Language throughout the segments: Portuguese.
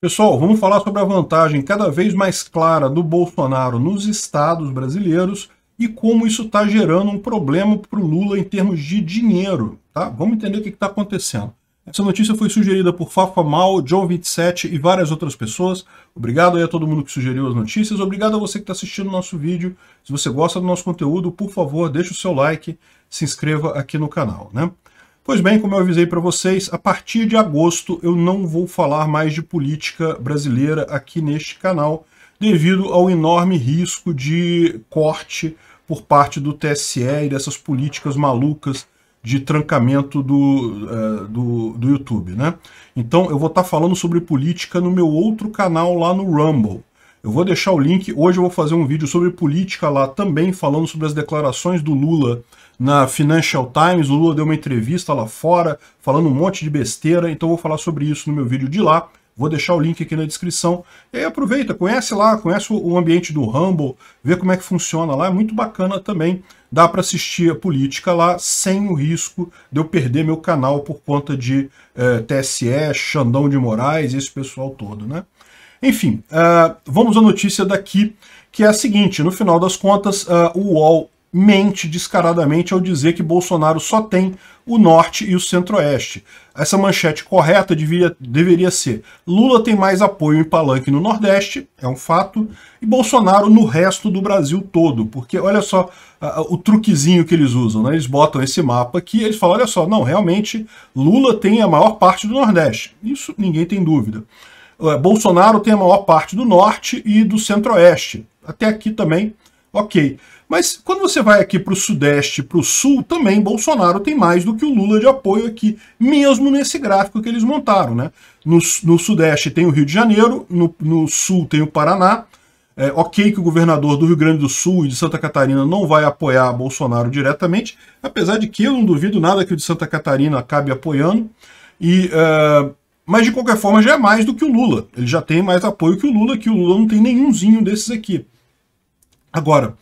Pessoal, vamos falar sobre a vantagem cada vez mais clara do Bolsonaro nos estados brasileiros e como isso está gerando um problema para o Lula em termos de dinheiro. Tá? Vamos entender o que está acontecendo. Essa notícia foi sugerida por Fafa Mal, John 27 e várias outras pessoas. Obrigado aí a todo mundo que sugeriu as notícias. Obrigado a você que está assistindo o nosso vídeo. Se você gosta do nosso conteúdo, por favor, deixe o seu like, se inscreva aqui no canal. Né? Pois bem, como eu avisei para vocês, a partir de agosto eu não vou falar mais de política brasileira aqui neste canal, devido ao enorme risco de corte por parte do TSE e dessas políticas malucas de trancamento do, uh, do, do, YouTube, né? Então eu vou estar tá falando sobre política no meu outro canal lá no Rumble. Eu vou deixar o link, hoje eu vou fazer um vídeo sobre política lá também, falando sobre as declarações do Lula na Financial Times, o Lula deu uma entrevista lá fora, falando um monte de besteira, então vou falar sobre isso no meu vídeo de lá. Vou deixar o link aqui na descrição. E aí aproveita, conhece lá, conhece o ambiente do Rumble, vê como é que funciona lá, é muito bacana também. Dá para assistir a política lá sem o risco de eu perder meu canal por conta de eh, TSE, Xandão de Moraes, esse pessoal todo, né? Enfim, uh, vamos à notícia daqui, que é a seguinte, no final das contas, uh, o UOL mente descaradamente ao dizer que Bolsonaro só tem o norte e o centro-oeste. Essa manchete correta deveria, deveria ser: Lula tem mais apoio em palanque no Nordeste, é um fato, e Bolsonaro no resto do Brasil todo, porque olha só o truquezinho que eles usam, né? Eles botam esse mapa aqui, eles falam: olha só, não, realmente Lula tem a maior parte do Nordeste. Isso ninguém tem dúvida. É, Bolsonaro tem a maior parte do Norte e do Centro-Oeste. Até aqui também, ok. Mas quando você vai aqui para o Sudeste, para o Sul, também Bolsonaro tem mais do que o Lula de apoio aqui, mesmo nesse gráfico que eles montaram. Né? No, no Sudeste tem o Rio de Janeiro, no, no Sul tem o Paraná. É, ok que o governador do Rio Grande do Sul e de Santa Catarina não vai apoiar Bolsonaro diretamente, apesar de que eu não duvido nada que o de Santa Catarina acabe apoiando. E, uh, mas de qualquer forma já é mais do que o Lula. Ele já tem mais apoio que o Lula, que o Lula não tem nenhumzinho desses aqui. Agora,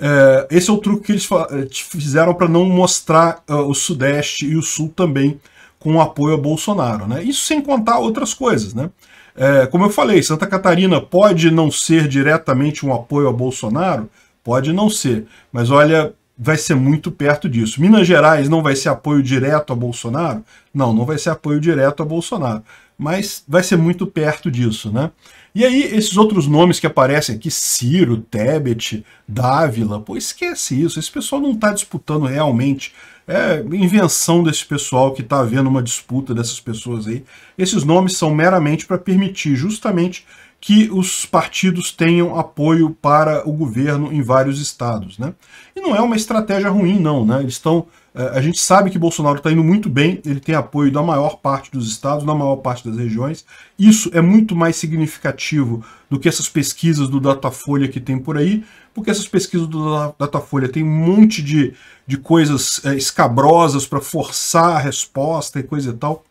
é, esse é o truque que eles eh, fizeram para não mostrar uh, o Sudeste e o Sul também com apoio a Bolsonaro. Né? Isso sem contar outras coisas. Né? É, como eu falei, Santa Catarina pode não ser diretamente um apoio a Bolsonaro, pode não ser, mas olha, vai ser muito perto disso. Minas Gerais não vai ser apoio direto a Bolsonaro? Não, não vai ser apoio direto a Bolsonaro, mas vai ser muito perto disso. Né? E aí, esses outros nomes que aparecem aqui, Ciro, Tebet, Dávila, pô, esquece isso. Esse pessoal não está disputando realmente. É invenção desse pessoal que está havendo uma disputa dessas pessoas aí. Esses nomes são meramente para permitir justamente que os partidos tenham apoio para o governo em vários estados. Né? E não é uma estratégia ruim, não. Né? Eles estão é, a gente sabe que Bolsonaro está indo muito bem, ele tem apoio da maior parte dos estados, na maior parte das regiões. Isso é muito mais significativo do que essas pesquisas do Datafolha que tem por aí, porque essas pesquisas do Datafolha tem um monte de, de coisas é, escabrosas para forçar a resposta e coisa e tal.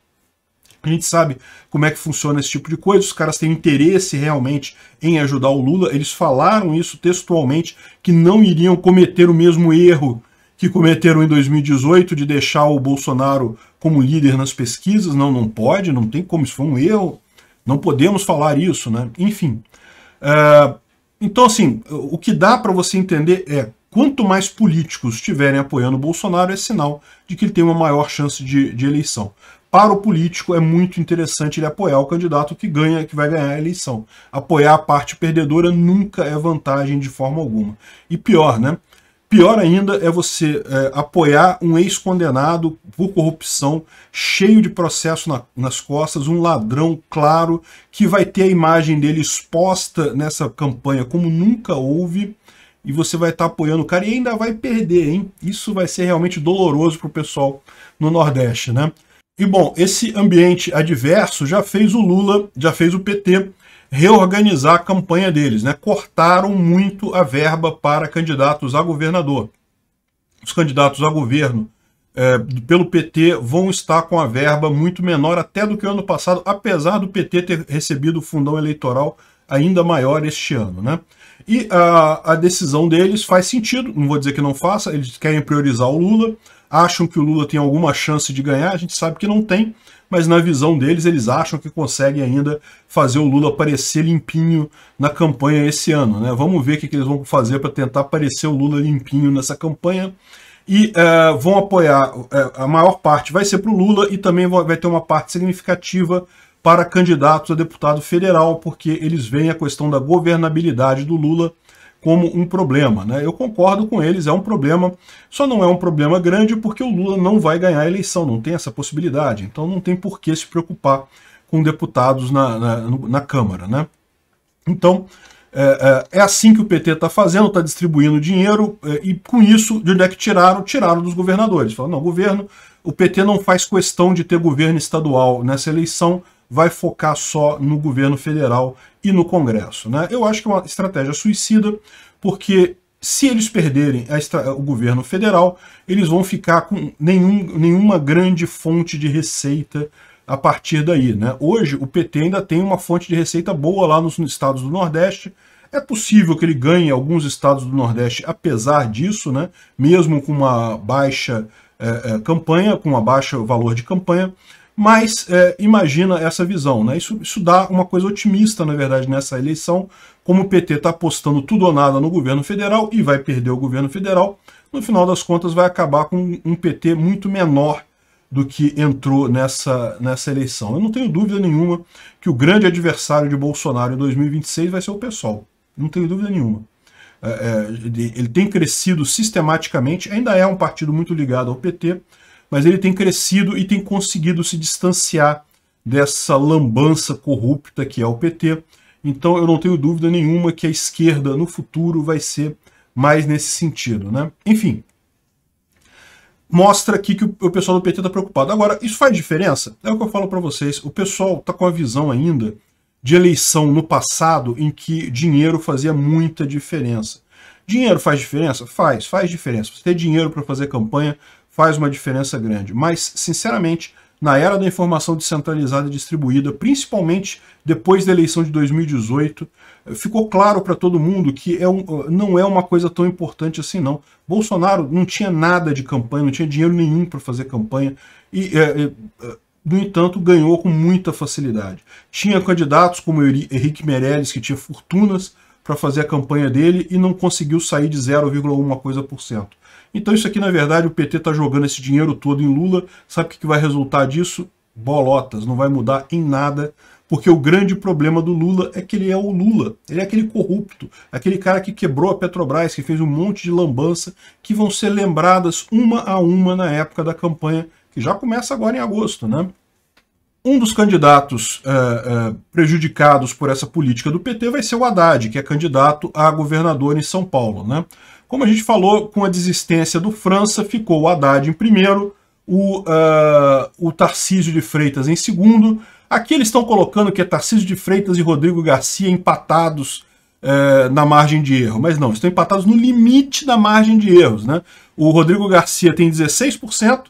A gente sabe como é que funciona esse tipo de coisa, os caras têm interesse realmente em ajudar o Lula, eles falaram isso textualmente, que não iriam cometer o mesmo erro que cometeram em 2018 de deixar o Bolsonaro como líder nas pesquisas. Não, não pode, não tem como, isso foi um erro. Não podemos falar isso, né? Enfim. É, então, assim, o que dá para você entender é quanto mais políticos estiverem apoiando o Bolsonaro, é sinal de que ele tem uma maior chance de, de eleição. Para o político, é muito interessante ele apoiar o candidato que ganha, que vai ganhar a eleição. Apoiar a parte perdedora nunca é vantagem de forma alguma. E pior, né? Pior ainda é você é, apoiar um ex-condenado por corrupção, cheio de processo na, nas costas, um ladrão claro, que vai ter a imagem dele exposta nessa campanha como nunca houve, e você vai estar tá apoiando o cara e ainda vai perder, hein? Isso vai ser realmente doloroso para o pessoal no Nordeste, né? E bom, esse ambiente adverso já fez o Lula, já fez o PT, reorganizar a campanha deles. Né? Cortaram muito a verba para candidatos a governador. Os candidatos a governo é, pelo PT vão estar com a verba muito menor até do que o ano passado, apesar do PT ter recebido fundão eleitoral ainda maior este ano. Né? E a, a decisão deles faz sentido, não vou dizer que não faça, eles querem priorizar o Lula, acham que o Lula tem alguma chance de ganhar, a gente sabe que não tem, mas na visão deles, eles acham que conseguem ainda fazer o Lula parecer limpinho na campanha esse ano. Né? Vamos ver o que, que eles vão fazer para tentar parecer o Lula limpinho nessa campanha. E uh, vão apoiar, uh, a maior parte vai ser para o Lula e também vai ter uma parte significativa para candidatos a deputado federal, porque eles veem a questão da governabilidade do Lula como um problema. Né? Eu concordo com eles, é um problema, só não é um problema grande porque o Lula não vai ganhar a eleição, não tem essa possibilidade. Então não tem por que se preocupar com deputados na, na, na Câmara. Né? Então é, é, é assim que o PT está fazendo, está distribuindo dinheiro é, e com isso, de onde é que tiraram? Tiraram dos governadores. Falaram, não, governo, o PT não faz questão de ter governo estadual nessa eleição, vai focar só no governo federal e no Congresso. Né? Eu acho que é uma estratégia suicida, porque se eles perderem o governo federal, eles vão ficar com nenhum, nenhuma grande fonte de receita a partir daí. Né? Hoje, o PT ainda tem uma fonte de receita boa lá nos estados do Nordeste. É possível que ele ganhe alguns estados do Nordeste, apesar disso, né? mesmo com uma baixa eh, eh, campanha, com uma baixa valor de campanha. Mas é, imagina essa visão, né? Isso, isso dá uma coisa otimista, na verdade, nessa eleição. Como o PT está apostando tudo ou nada no governo federal e vai perder o governo federal, no final das contas vai acabar com um PT muito menor do que entrou nessa, nessa eleição. Eu não tenho dúvida nenhuma que o grande adversário de Bolsonaro em 2026 vai ser o PSOL. Não tenho dúvida nenhuma. É, é, ele tem crescido sistematicamente, ainda é um partido muito ligado ao PT, mas ele tem crescido e tem conseguido se distanciar dessa lambança corrupta que é o PT. Então eu não tenho dúvida nenhuma que a esquerda no futuro vai ser mais nesse sentido. Né? Enfim, mostra aqui que o pessoal do PT está preocupado. Agora, isso faz diferença? É o que eu falo para vocês. O pessoal está com a visão ainda de eleição no passado em que dinheiro fazia muita diferença. Dinheiro faz diferença? Faz, faz diferença. Você ter dinheiro para fazer campanha faz uma diferença grande. Mas, sinceramente, na era da informação descentralizada e distribuída, principalmente depois da eleição de 2018, ficou claro para todo mundo que é um, não é uma coisa tão importante assim não. Bolsonaro não tinha nada de campanha, não tinha dinheiro nenhum para fazer campanha e, é, é, é, no entanto, ganhou com muita facilidade. Tinha candidatos como Henrique Meirelles, que tinha fortunas, para fazer a campanha dele e não conseguiu sair de 0, alguma coisa por cento. Então isso aqui, na verdade, o PT está jogando esse dinheiro todo em Lula. Sabe o que vai resultar disso? Bolotas, não vai mudar em nada, porque o grande problema do Lula é que ele é o Lula, ele é aquele corrupto, aquele cara que quebrou a Petrobras, que fez um monte de lambança, que vão ser lembradas uma a uma na época da campanha, que já começa agora em agosto, né? Um dos candidatos uh, uh, prejudicados por essa política do PT vai ser o Haddad, que é candidato a governador em São Paulo. Né? Como a gente falou, com a desistência do França, ficou o Haddad em primeiro, o, uh, o Tarcísio de Freitas em segundo. Aqui eles estão colocando que é Tarcísio de Freitas e Rodrigo Garcia empatados uh, na margem de erro. Mas não, estão empatados no limite da margem de erros. Né? O Rodrigo Garcia tem 16%,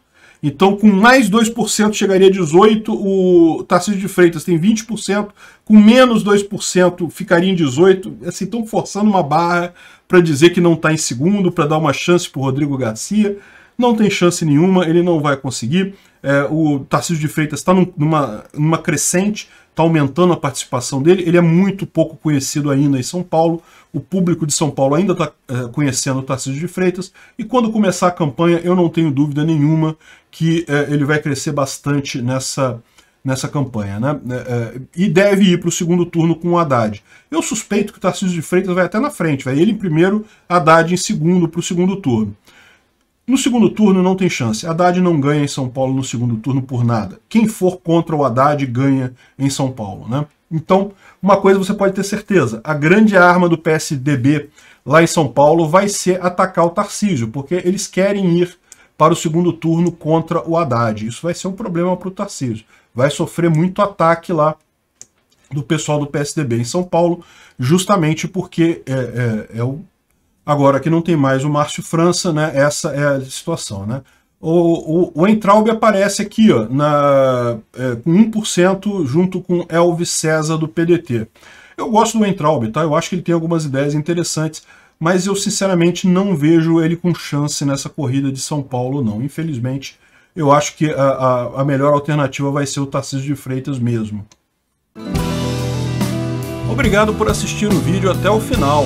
então, com mais 2%, chegaria a 18%. O Tarcísio de Freitas tem 20%. Com menos 2%, ficaria em 18%. Assim, estão forçando uma barra para dizer que não está em segundo, para dar uma chance para o Rodrigo Garcia. Não tem chance nenhuma, ele não vai conseguir. É, o Tarcísio de Freitas está num, numa, numa crescente, está aumentando a participação dele. Ele é muito pouco conhecido ainda em São Paulo. O público de São Paulo ainda está é, eh, conhecendo o Tarcísio de Freitas. E quando começar a campanha, eu não tenho dúvida nenhuma que é, ele vai crescer bastante nessa, nessa campanha. Né? É, e deve ir para o segundo turno com o Haddad. Eu suspeito que o Tarcísio de Freitas vai até na frente. Vai ele em primeiro, Haddad em segundo, para o segundo turno. No segundo turno não tem chance. Haddad não ganha em São Paulo no segundo turno por nada. Quem for contra o Haddad ganha em São Paulo, né? Então, uma coisa você pode ter certeza, a grande arma do PSDB lá em São Paulo vai ser atacar o Tarcísio, porque eles querem ir para o segundo turno contra o Haddad. Isso vai ser um problema para o Tarcísio. Vai sofrer muito ataque lá do pessoal do PSDB em São Paulo, justamente porque é, é, é o Agora que não tem mais o Márcio França, né? Essa é a situação, né? O, o, o aparece aqui, ó, na, é, com 1% junto com Elvis César do PDT. Eu gosto do Entraub, tá? Eu acho que ele tem algumas ideias interessantes, mas eu sinceramente não vejo ele com chance nessa corrida de São Paulo, não. Infelizmente, eu acho que a, a, a melhor alternativa vai ser o Tarcísio de Freitas mesmo. Obrigado por assistir o vídeo até o final.